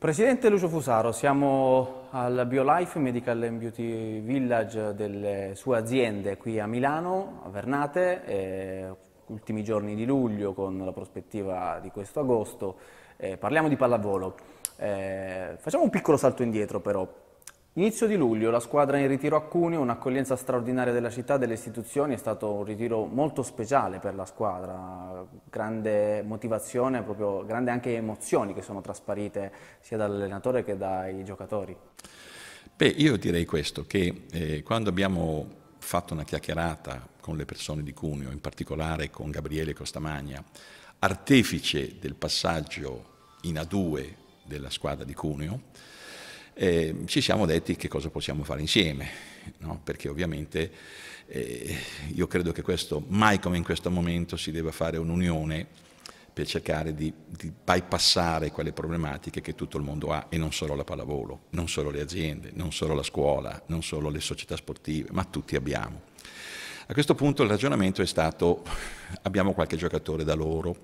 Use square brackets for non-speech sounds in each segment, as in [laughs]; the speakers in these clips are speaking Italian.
Presidente Lucio Fusaro, siamo al BioLife Medical and Beauty Village delle sue aziende qui a Milano, a Vernate, eh, ultimi giorni di luglio con la prospettiva di questo agosto. Eh, parliamo di pallavolo. Eh, facciamo un piccolo salto indietro però, Inizio di luglio, la squadra in ritiro a Cuneo, un'accoglienza straordinaria della città, delle istituzioni, è stato un ritiro molto speciale per la squadra, grande motivazione, proprio grande anche emozioni che sono trasparite sia dall'allenatore che dai giocatori. Beh, io direi questo, che eh, quando abbiamo fatto una chiacchierata con le persone di Cuneo, in particolare con Gabriele Costamagna, artefice del passaggio in A2 della squadra di Cuneo, eh, ci siamo detti che cosa possiamo fare insieme, no? perché ovviamente eh, io credo che questo, mai come in questo momento, si debba fare un'unione per cercare di, di bypassare quelle problematiche che tutto il mondo ha, e non solo la pallavolo, non solo le aziende, non solo la scuola, non solo le società sportive, ma tutti abbiamo. A questo punto il ragionamento è stato abbiamo qualche giocatore da loro,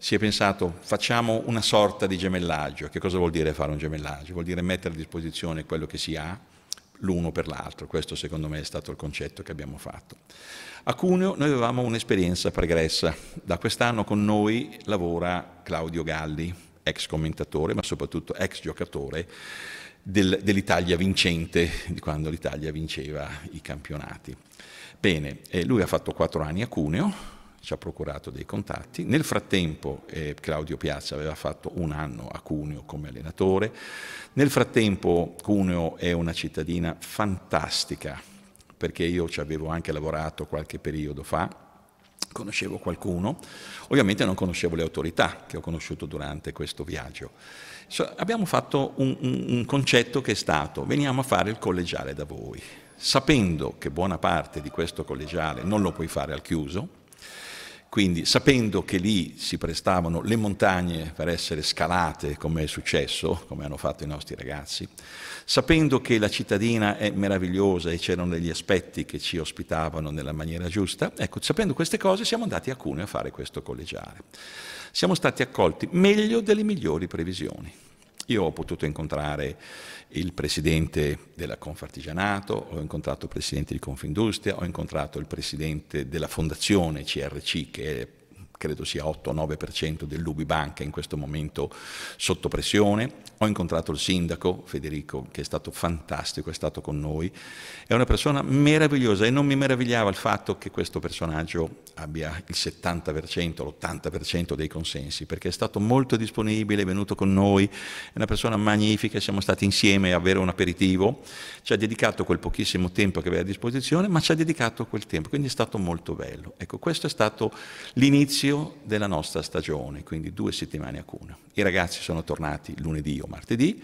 si è pensato facciamo una sorta di gemellaggio. Che cosa vuol dire fare un gemellaggio? Vuol dire mettere a disposizione quello che si ha l'uno per l'altro. Questo secondo me è stato il concetto che abbiamo fatto. A Cuneo noi avevamo un'esperienza pregressa. Da quest'anno con noi lavora Claudio Galli, ex commentatore, ma soprattutto ex giocatore del, dell'Italia vincente, di quando l'Italia vinceva i campionati. Bene, lui ha fatto quattro anni a Cuneo, ci ha procurato dei contatti. Nel frattempo eh, Claudio Piazza aveva fatto un anno a Cuneo come allenatore. Nel frattempo Cuneo è una cittadina fantastica, perché io ci avevo anche lavorato qualche periodo fa conoscevo qualcuno, ovviamente non conoscevo le autorità che ho conosciuto durante questo viaggio. So, abbiamo fatto un, un, un, concetto che è stato veniamo a fare il collegiale da voi, sapendo che buona parte di questo collegiale non lo puoi fare al chiuso, quindi sapendo che lì si prestavano le montagne per essere scalate, come è successo, come hanno fatto i nostri ragazzi, sapendo che la cittadina è meravigliosa e c'erano degli aspetti che ci ospitavano nella maniera giusta, ecco, sapendo queste cose siamo andati a Cuneo a fare questo collegiale. Siamo stati accolti meglio delle migliori previsioni. Io ho potuto incontrare il presidente della Confartigianato, ho incontrato il presidente di Confindustria, ho incontrato il presidente della fondazione CRC che è credo sia 8-9% dell'Ubi Banca in questo momento sotto pressione. Ho incontrato il sindaco Federico che è stato fantastico, è stato con noi, è una persona meravigliosa e non mi meravigliava il fatto che questo personaggio abbia il 70%, l'80% dei consensi, perché è stato molto disponibile, è venuto con noi, è una persona magnifica, siamo stati insieme a avere un aperitivo, ci ha dedicato quel pochissimo tempo che aveva a disposizione, ma ci ha dedicato quel tempo, quindi è stato molto bello. Ecco, questo è stato l'inizio inizio della nostra stagione, quindi due settimane a Cuna. I ragazzi sono tornati lunedì o martedì,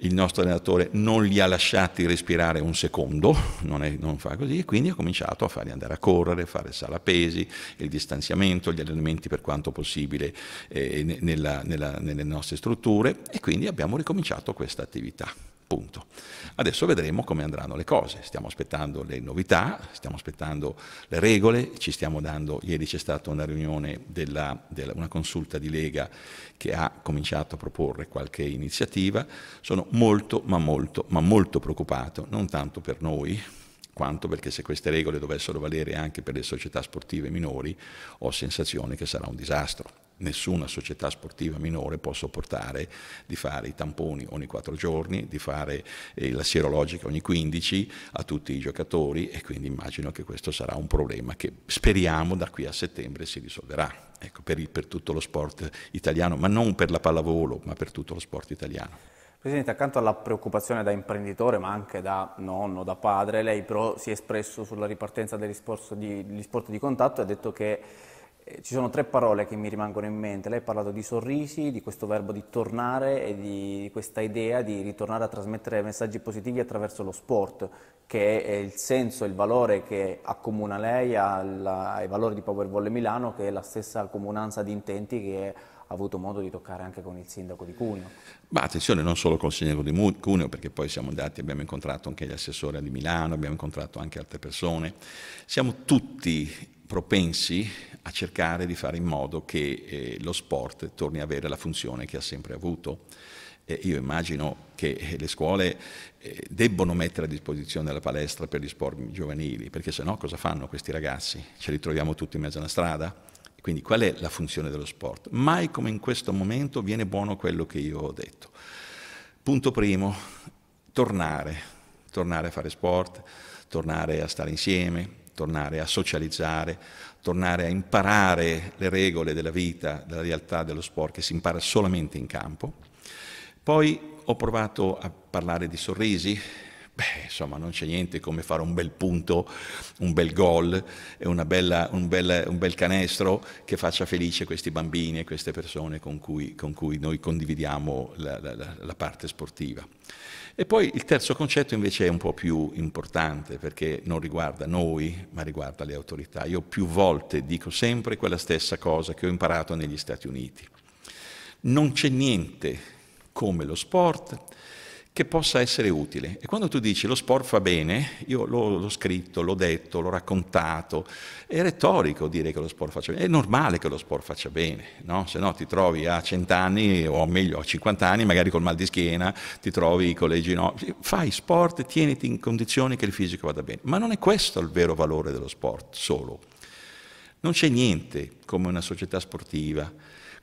il nostro allenatore non li ha lasciati respirare un secondo, non, è, non fa così, e quindi ha cominciato a farli andare a correre, fare sala pesi, il distanziamento, gli allenamenti per quanto possibile eh, nella, nella, nelle nostre strutture e quindi abbiamo ricominciato questa attività. Punto. Adesso vedremo come andranno le cose, stiamo aspettando le novità, stiamo aspettando le regole, ci stiamo dando, ieri c'è stata una riunione, della, della, una consulta di Lega che ha cominciato a proporre qualche iniziativa, sono molto ma molto ma molto preoccupato, non tanto per noi, quanto perché se queste regole dovessero valere anche per le società sportive minori ho sensazione che sarà un disastro nessuna società sportiva minore può sopportare di fare i tamponi ogni 4 giorni, di fare eh, la sierologica ogni 15 a tutti i giocatori e quindi immagino che questo sarà un problema che speriamo da qui a settembre si risolverà ecco, per, il, per tutto lo sport italiano, ma non per la pallavolo, ma per tutto lo sport italiano. Presidente, accanto alla preoccupazione da imprenditore, ma anche da nonno, da padre, lei però si è espresso sulla ripartenza degli sport di, degli sport di contatto e ha detto che eh, ci sono tre parole che mi rimangono in mente. Lei ha parlato di sorrisi, di questo verbo di tornare e di questa idea di ritornare a trasmettere messaggi positivi attraverso lo sport, che è il senso e il valore che accomuna lei alla, ai valori di Powervolle Milano, che è la stessa comunanza di intenti che ha avuto modo di toccare anche con il sindaco di Cuneo. Ma attenzione, non solo col sindaco di Cuneo, perché poi siamo andati, abbiamo incontrato anche gli assessori di Milano, abbiamo incontrato anche altre persone. Siamo tutti propensi a cercare di fare in modo che eh, lo sport torni a avere la funzione che ha sempre avuto. Eh, io immagino che eh, le scuole eh, debbono mettere a disposizione la palestra per gli sport giovanili, perché se no cosa fanno questi ragazzi? Ce li troviamo tutti in mezzo alla strada? Quindi qual è la funzione dello sport? Mai come in questo momento viene buono quello che io ho detto. Punto primo, tornare, tornare a fare sport, tornare a stare insieme, tornare a socializzare, tornare a imparare le regole della vita, della realtà dello sport che si impara solamente in campo. Poi ho provato a parlare di sorrisi, Beh, insomma, non c'è niente come fare un bel punto, un bel gol e un, un, bel, canestro che faccia felice questi bambini e queste persone con cui, con cui noi condividiamo la, la, la parte sportiva. E poi il terzo concetto invece è un po' più importante perché non riguarda noi, ma riguarda le autorità. Io più volte dico sempre quella stessa cosa che ho imparato negli Stati Uniti. Non c'è niente come lo sport che possa essere utile. E quando tu dici lo sport fa bene, io l'ho, scritto, l'ho detto, l'ho raccontato, è retorico dire che lo sport faccia bene, è normale che lo sport faccia bene, no? se no ti trovi a 100 anni o meglio a 50 anni magari col mal di schiena, ti trovi con le ginocchia, fai sport, tieniti in condizioni che il fisico vada bene, ma non è questo il vero valore dello sport solo. Non c'è niente come una società sportiva,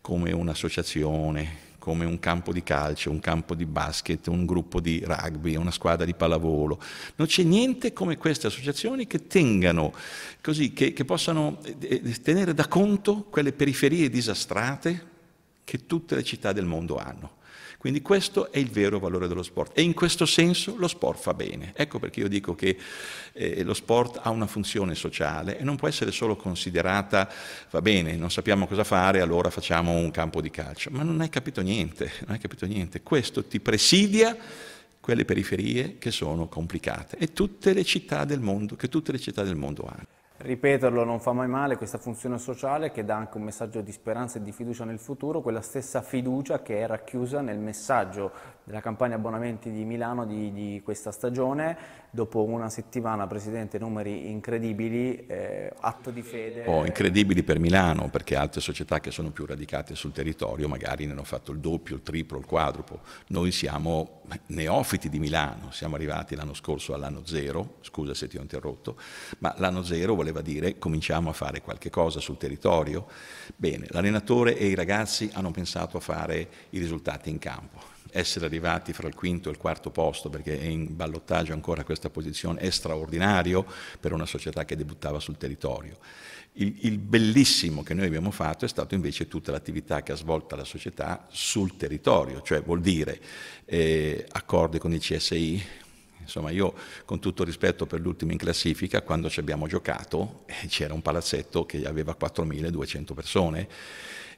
come un'associazione, come un campo di calcio, un campo di basket, un gruppo di rugby, una squadra di pallavolo. Non c'è niente come queste associazioni che tengano, così, che, che possano eh, eh, tenere da conto quelle periferie disastrate che tutte le città del mondo hanno. Quindi questo è il vero valore dello sport e in questo senso lo sport fa bene. Ecco perché io dico che eh, lo sport ha una funzione sociale e non può essere solo considerata, va bene, non sappiamo cosa fare, allora facciamo un campo di calcio. Ma non hai capito niente, non hai capito niente. Questo ti presidia quelle periferie che sono complicate e tutte le città del mondo, che tutte le città del mondo hanno. Ripeterlo non fa mai male, questa funzione sociale che dà anche un messaggio di speranza e di fiducia nel futuro, quella stessa fiducia che è racchiusa nel messaggio della campagna abbonamenti di Milano di, di questa stagione, dopo una settimana, Presidente, numeri incredibili, eh, atto di fede. Oh, incredibili per Milano, perché altre società che sono più radicate sul territorio magari ne hanno fatto il doppio, il triplo, il quadruplo. Noi siamo neofiti di Milano, siamo arrivati l'anno scorso all'anno zero, scusa se ti ho interrotto, ma l'anno zero voleva voleva dire cominciamo a fare qualche cosa sul territorio. Bene, l'allenatore e i ragazzi hanno pensato a fare i risultati in campo essere arrivati fra il quinto e il quarto posto, perché è in ballottaggio ancora questa posizione, è straordinario per una società che debuttava sul territorio. Il, il bellissimo che noi abbiamo fatto è stato invece tutta l'attività che ha svolto la società sul territorio, cioè vuol dire eh, accordi con il CSI, Insomma, io con tutto rispetto per l'ultimo in classifica, quando ci abbiamo giocato, eh, c'era un palazzetto che aveva 4.200 persone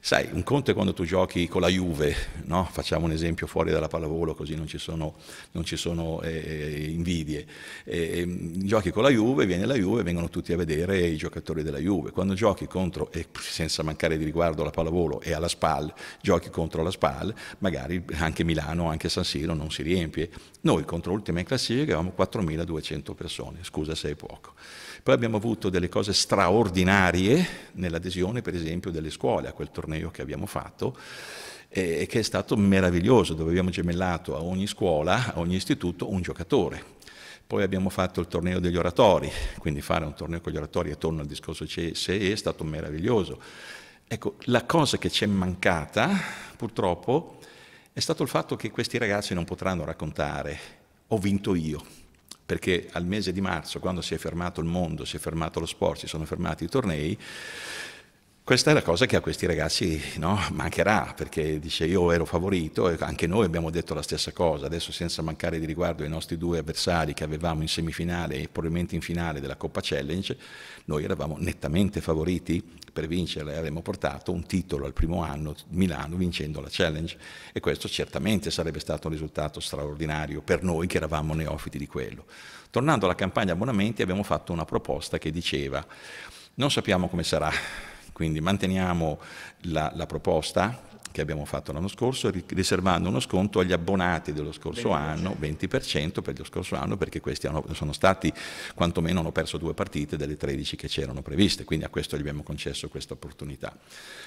Sai, un conto è quando tu giochi con la Juve, no? facciamo un esempio fuori dalla pallavolo così non ci sono, non ci sono eh, eh invidie. Eh, giochi con la Juve, viene la Juve, vengono tutti a vedere i giocatori della Juve. Quando giochi contro, e senza mancare di riguardo alla pallavolo e alla SPAL, giochi contro la SPAL, magari anche Milano, anche San Siro non si riempie. Noi contro l'ultima in classifica avevamo 4.200 persone, scusa se è poco. Poi abbiamo avuto delle cose straordinarie nell'adesione per esempio delle scuole a quel torneo torneo che abbiamo fatto e che è stato meraviglioso, dove abbiamo gemellato a ogni scuola, a ogni istituto, un giocatore. Poi abbiamo fatto il torneo degli oratori, quindi fare un torneo con gli oratori, attorno al discorso CSE, è stato meraviglioso. Ecco, la cosa che ci è mancata, purtroppo, è stato il fatto che questi ragazzi non potranno raccontare ho vinto io, perché al mese di marzo, quando si è fermato il mondo, si è fermato lo sport, si sono fermati i tornei, questa è la cosa che a questi ragazzi no, mancherà, perché dice io ero favorito e anche noi abbiamo detto la stessa cosa, adesso senza mancare di riguardo ai nostri due avversari che avevamo in semifinale e probabilmente in finale della Coppa Challenge, noi eravamo nettamente favoriti per vincere e avremmo portato un titolo al primo anno Milano vincendo la Challenge e questo certamente sarebbe stato un risultato straordinario per noi che eravamo neofiti di quello. Tornando alla campagna abbonamenti abbiamo fatto una proposta che diceva non sappiamo come sarà quindi manteniamo la, la proposta che abbiamo fatto l'anno scorso, riservando uno sconto agli abbonati dello scorso 20%. anno, 20% per lo scorso anno, perché questi hanno, sono stati, quantomeno hanno perso due partite delle 13 che c'erano previste, quindi a questo gli abbiamo concesso questa opportunità.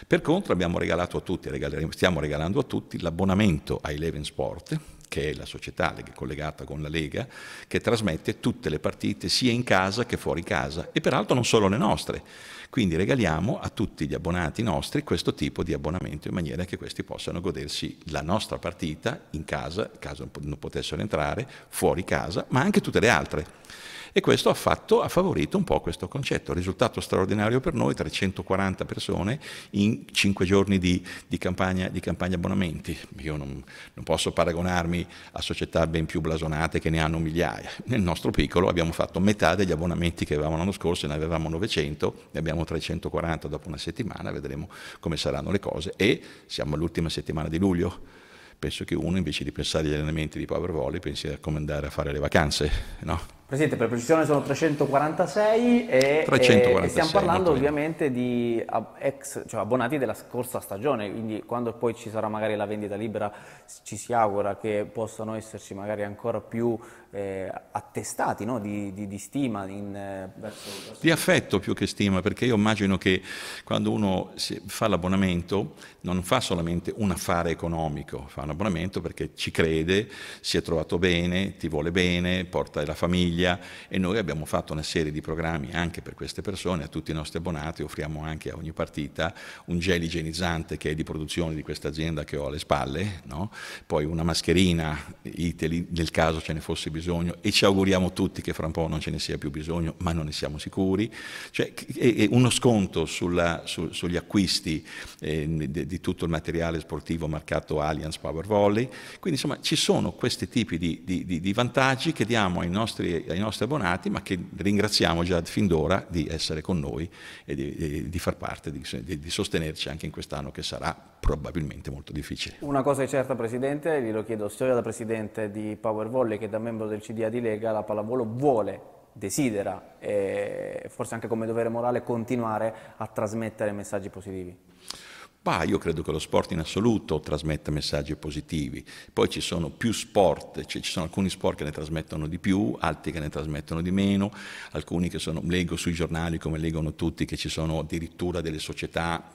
Per contro abbiamo regalato a tutti, stiamo regalando a tutti l'abbonamento a Eleven Sport, che è la società collegata con la Lega, che trasmette tutte le partite sia in casa che fuori casa e peraltro non solo le nostre. Quindi regaliamo a tutti gli abbonati nostri questo tipo di abbonamento in maniera che questi possano godersi la nostra partita in casa, caso non potessero entrare, fuori casa, ma anche tutte le altre. E questo ha, fatto, ha favorito un po' questo concetto. Risultato straordinario per noi, 340 persone in 5 giorni di, di, campagna, di campagna, abbonamenti. Io non, non posso paragonarmi a società ben più blasonate che ne hanno migliaia. Nel nostro piccolo abbiamo fatto metà degli abbonamenti che avevamo l'anno scorso, ne avevamo 900, ne abbiamo 340 dopo una settimana, vedremo come saranno le cose e siamo all'ultima settimana di luglio penso che uno invece di pensare agli allenamenti di power volley pensi a come andare a fare le vacanze, no? Presidente, per precisione sono 346 e, 346, eh, e stiamo parlando ovviamente di ex, cioè abbonati della scorsa stagione, quindi quando poi ci sarà magari la vendita libera ci si augura che possano esserci magari ancora più eh, attestati no? di, di, di, stima. In, eh, verso, verso... Di affetto più che stima, perché io immagino che quando uno fa l'abbonamento non fa solamente un affare economico, fa un abbonamento perché ci crede, si è trovato bene, ti vuole bene, porta la famiglia famiglia e noi abbiamo fatto una serie di programmi anche per queste persone, a tutti i nostri abbonati offriamo anche a ogni partita un gel igienizzante che è di produzione di questa azienda che ho alle spalle, no? poi una mascherina Italy nel caso ce ne fosse bisogno e ci auguriamo tutti che fra un po' non ce ne sia più bisogno, ma non ne siamo sicuri, cioè uno sconto sulla, su, sugli acquisti eh, di, di, tutto il materiale sportivo marcato Allianz Power Volley, quindi insomma ci sono questi tipi di, di, di vantaggi che diamo ai nostri ai nostri abbonati, ma che ringraziamo già fin d'ora di essere con noi e di, di, di far parte, di, di, sostenerci anche in quest'anno che sarà probabilmente molto difficile. Una cosa è certa Presidente, glielo chiedo sia da Presidente di Power Volley che da membro del CDA di Lega, la pallavolo vuole desidera e forse anche come dovere morale continuare a trasmettere messaggi positivi. Bah, io credo che lo sport in assoluto trasmetta messaggi positivi, poi ci sono più sport, cioè ci sono alcuni sport che ne trasmettono di più, altri che ne trasmettono di meno, alcuni che sono, leggo sui giornali come leggono tutti che ci sono addirittura delle società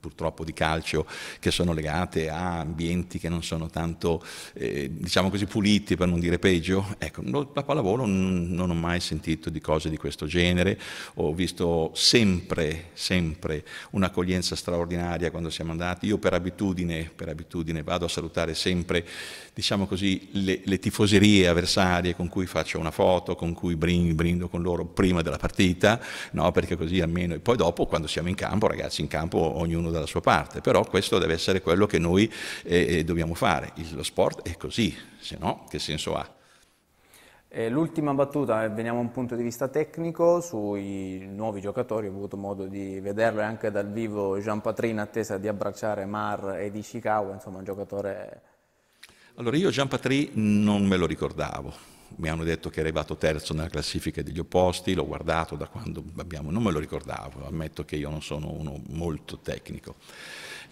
purtroppo di calcio che sono legate a ambienti che non sono tanto eh, diciamo così puliti per non dire peggio ecco la pallavolo non, non ho mai sentito di cose di questo genere ho visto sempre sempre un'accoglienza straordinaria quando siamo andati io per abitudine, per abitudine vado a salutare sempre diciamo così le, le tifoserie avversarie con cui faccio una foto con cui brindo, brindo con loro prima della partita no? perché così almeno e poi dopo quando siamo in campo ragazzi in campo ognuno ognuno dalla sua parte, però questo deve essere quello che noi eh, eh, dobbiamo fare. Il, lo sport è così, se no che senso ha? Eh, l'ultima battuta, eh, veniamo a un punto di vista tecnico sui nuovi giocatori, ho avuto modo di vederlo anche dal vivo Jean Patrin in attesa di abbracciare Mar e di Ishikawa, insomma un giocatore... Allora io Jean Patrin non me lo ricordavo, mi hanno detto che è arrivato terzo nella classifica degli opposti, l'ho guardato da quando abbiamo, non me lo ricordavo, ammetto che io non sono uno molto tecnico.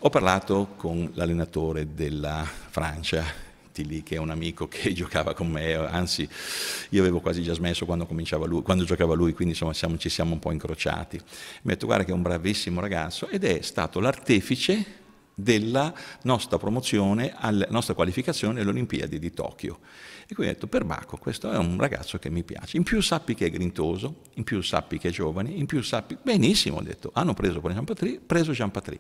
Ho parlato con l'allenatore della Francia Tilly, che è un amico che [laughs] giocava con me, anzi io avevo quasi già smesso quando, cominciava lui, quando giocava lui, quindi insomma siamo, ci siamo un po' incrociati. Mi ha detto guarda che è un bravissimo ragazzo ed è stato l'artefice della nostra promozione, alla nostra qualificazione alle Olimpiadi di Tokyo. E quindi ho detto, per Baco, questo è un ragazzo che mi piace. In più sappi che è grintoso, in più sappi che è giovane, in più sappi... Benissimo, ho detto, hanno preso Jean Patry, preso Jean Patry.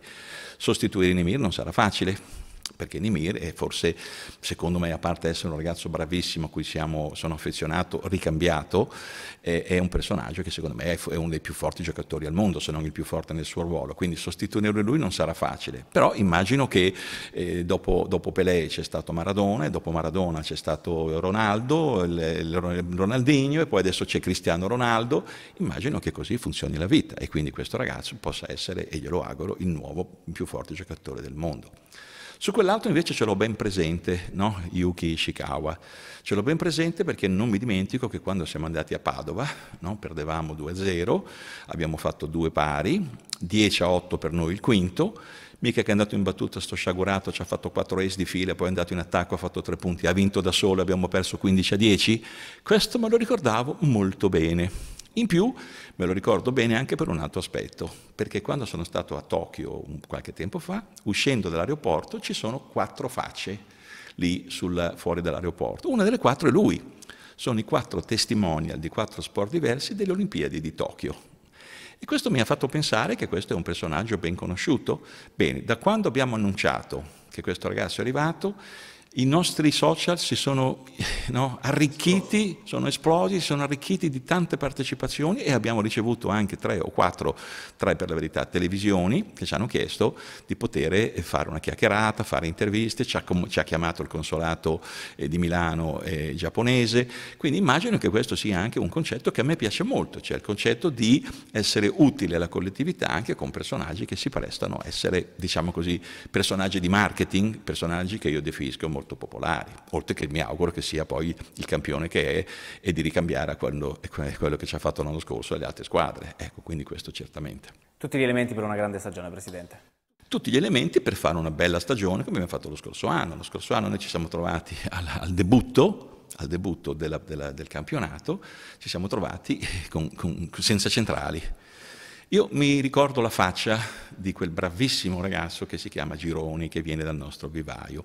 Sostituire Nemir non sarà facile, perché Nimir è forse, secondo me, a parte essere un ragazzo bravissimo a cui siamo, sono affezionato, ricambiato, è, è, un personaggio che secondo me è, è uno dei più forti giocatori al mondo, se non il più forte nel suo ruolo, quindi sostituire lui non sarà facile, però immagino che eh, dopo, dopo, Pelé c'è stato Maradona, e dopo Maradona c'è stato Ronaldo, il, il Ronaldinho e poi adesso c'è Cristiano Ronaldo, immagino che così funzioni la vita e quindi questo ragazzo possa essere, e glielo auguro, il nuovo più forte giocatore del mondo. Su quell'altro invece ce l'ho ben presente, no? Yuki Ishikawa. Ce l'ho ben presente perché non mi dimentico che quando siamo andati a Padova, no? perdevamo 2-0, abbiamo fatto due pari, 10-8 per noi il quinto, mica che è andato in battuta sto sciagurato, ci ha fatto 4 ace di fila, poi è andato in attacco, ha fatto 3 punti, ha vinto da solo, abbiamo perso 15-10. Questo me lo ricordavo molto bene. In più me lo ricordo bene anche per un altro aspetto, perché quando sono stato a Tokyo qualche tempo fa, uscendo dall'aeroporto ci sono quattro facce lì sul, fuori dall'aeroporto. Una delle quattro è lui. Sono i quattro testimonial di quattro sport diversi delle Olimpiadi di Tokyo. E questo mi ha fatto pensare che questo è un personaggio ben conosciuto. Bene, da quando abbiamo annunciato che questo ragazzo è arrivato, i nostri social si sono [laughs] no, arricchiti, sono esplosi, si sono arricchiti di tante partecipazioni e abbiamo ricevuto anche tre o quattro, tre per la verità, televisioni che ci hanno chiesto di poter fare una chiacchierata, fare interviste, ci ha, ci ha chiamato il consolato eh, di Milano eh, giapponese, quindi immagino che questo sia anche un concetto che a me piace molto, cioè il concetto di essere utile alla collettività anche con personaggi che si prestano a essere, diciamo così, personaggi di marketing, personaggi che io definisco molto molto popolari, oltre che mi auguro che sia poi il campione che è e di ricambiare a quello, a quello che ci ha fatto l'anno scorso alle altre squadre. Ecco, quindi questo certamente. Tutti gli elementi per una grande stagione, Presidente tutti gli elementi per fare una bella stagione come abbiamo fatto lo scorso anno. Lo scorso anno noi ci siamo trovati al, al debutto al debutto della, della, del campionato ci siamo trovati eh, con, con, senza centrali, io mi ricordo la faccia di quel bravissimo ragazzo che si chiama Gironi, che viene dal nostro vivaio.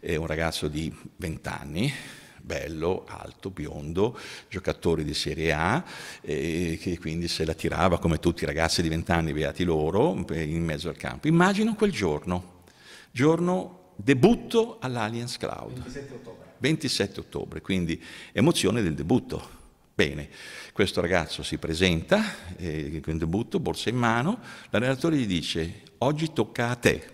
È un ragazzo di 20 anni, bello, alto, biondo, giocatore di Serie A, eh, che quindi se la tirava come tutti i ragazzi di 20 anni, beati loro, in mezzo al campo. Immagino quel giorno, giorno debutto all'Alliance Cloud. 27 ottobre. 27 ottobre, quindi emozione del debutto Bene, questo ragazzo si presenta, eh, con debutto, borsa in mano, l'allenatore gli dice oggi tocca a te.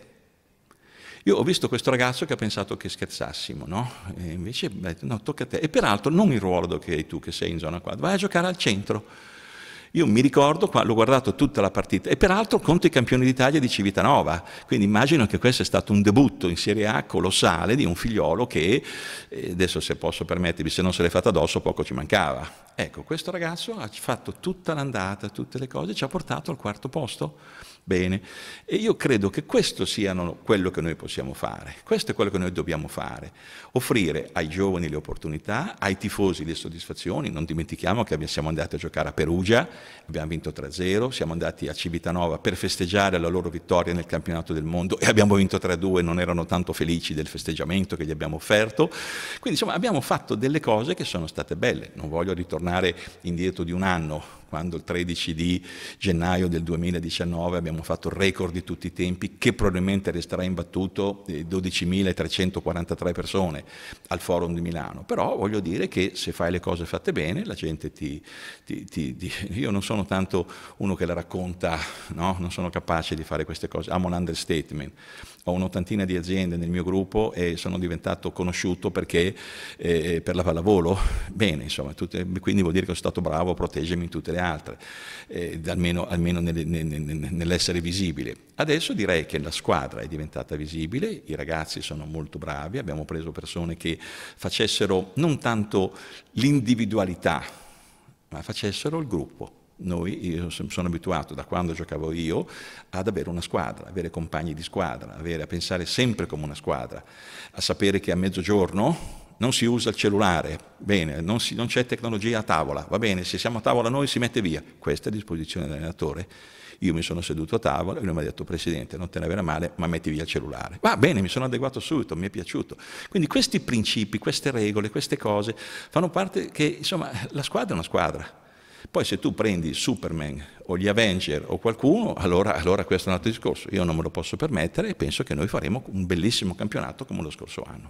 Io ho visto questo ragazzo che ha pensato che scherzassimo, no? E invece beh, no, tocca a te. E peraltro non il ruolo che hai tu, che sei in zona quadra, vai a giocare al centro. Io mi ricordo, l'ho guardato tutta la partita, e peraltro conto i campioni d'Italia di Civitanova, quindi immagino che questo è stato un debutto in Serie A colossale di un figliolo che, eh, adesso se posso permettermi, se non se l'è fatta addosso poco ci mancava. Ecco, questo ragazzo ha fatto tutta l'andata, tutte le cose, ci ha portato al quarto posto bene. E io credo che questo sia quello che noi possiamo fare, questo è quello che noi dobbiamo fare, offrire ai giovani le opportunità, ai tifosi le soddisfazioni, non dimentichiamo che siamo andati a giocare a Perugia, abbiamo vinto 3-0, siamo andati a Civitanova per festeggiare la loro vittoria nel campionato del mondo e abbiamo vinto 3-2, non erano tanto felici del festeggiamento che gli abbiamo offerto, quindi insomma abbiamo fatto delle cose che sono state belle, non voglio ritornare indietro di un anno, quando il 13 di gennaio del 2019 abbiamo fatto il record di tutti i tempi che probabilmente resterà imbattuto 12.343 eh, persone al forum di Milano. Però voglio dire che se fai le cose fatte bene la gente ti... ti, ti, ti... io non sono tanto uno che la racconta, no? non sono capace di fare queste cose, amo un understatement. Ho un'ottantina di aziende nel mio gruppo e sono diventato conosciuto perché eh, per la pallavolo, bene, insomma, tutte... quindi vuol dire che sono stato bravo a proteggermi in tutte le dalle altre, eh, almeno, almeno nelle, nelle, nell'essere visibile. Adesso direi che la squadra è diventata visibile, i ragazzi sono molto bravi, abbiamo preso persone che facessero non tanto l'individualità, ma facessero il gruppo. Noi, io sono abituato da quando giocavo io ad avere una squadra, avere compagni di squadra, avere, a pensare sempre come una squadra, a sapere che a mezzogiorno non si usa il cellulare, bene, non, si, non, c'è tecnologia a tavola, va bene, se siamo a tavola noi si mette via. Questa è a disposizione dell'allenatore. Io mi sono seduto a tavola e lui mi ha detto, Presidente, non te ne verrà male, ma metti via il cellulare. Va bene, mi sono adeguato subito, mi è piaciuto. Quindi questi principi, queste regole, queste cose fanno parte che, insomma, la squadra è una squadra. Poi se tu prendi Superman o gli Avenger o qualcuno, allora, allora, questo è un altro discorso. Io non me lo posso permettere e penso che noi faremo un bellissimo campionato come lo scorso anno.